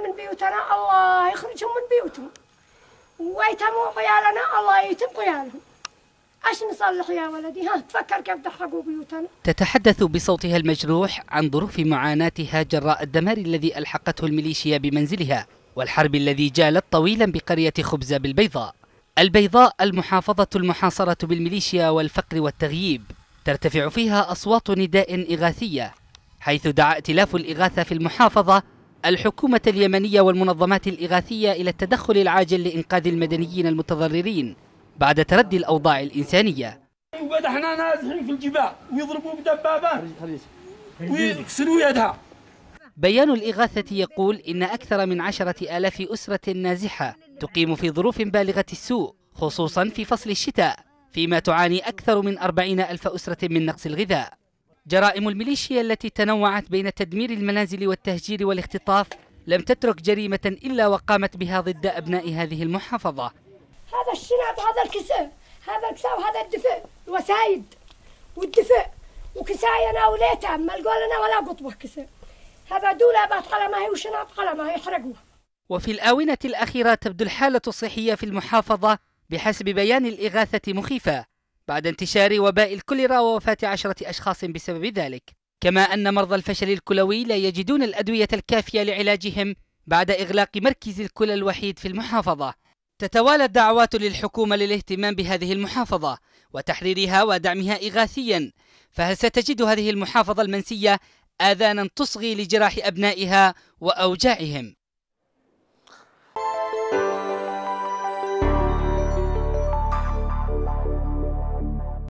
من بيوتنا الله يخرجهم من بيوتهم ويتموا عيالنا الله يتم عيالهم ايش نصلح يا ولدي ها تفكر كيف دحقوا بيوتنا تتحدث بصوتها المجروح عن ظروف معاناتها جراء الدمار الذي الحقته الميليشيا بمنزلها والحرب الذي جالت طويلا بقريه خبزه بالبيضاء البيضاء المحافظة المحاصرة بالميليشيا والفقر والتغييب ترتفع فيها أصوات نداء إغاثية حيث دعا ائتلاف الإغاثة في المحافظة الحكومة اليمنية والمنظمات الإغاثية إلى التدخل العاجل لإنقاذ المدنيين المتضررين بعد تردي الأوضاع الإنسانية وبعد احنا نازحين في الجبال ويضربوا بدبابات ويكسروا يدها بيان الإغاثة يقول إن أكثر من عشرة آلاف أسرة نازحة تقيم في ظروف بالغة السوء خصوصا في فصل الشتاء فيما تعاني أكثر من أربعين ألف أسرة من نقص الغذاء جرائم الميليشيا التي تنوعت بين تدمير المنازل والتهجير والاختطاف لم تترك جريمة إلا وقامت بها ضد أبناء هذه المحافظة هذا الشنب هذا الكساء هذا الكساء وهذا الدفء الوسايد والدفء أنا وليتا ما أنا ولا قطبه كساء هذا دولابات على ما هي وشناب على ما يحرقوها وفي الآونة الأخيرة تبدو الحالة الصحية في المحافظة بحسب بيان الإغاثة مخيفة بعد انتشار وباء الكوليرا ووفاة عشرة أشخاص بسبب ذلك كما أن مرضى الفشل الكلوي لا يجدون الأدوية الكافية لعلاجهم بعد إغلاق مركز الكلى الوحيد في المحافظة تتوالى الدعوات للحكومة للاهتمام بهذه المحافظة وتحريرها ودعمها إغاثيا فهل ستجد هذه المحافظة المنسية آذانا تصغي لجراح أبنائها وأوجاعهم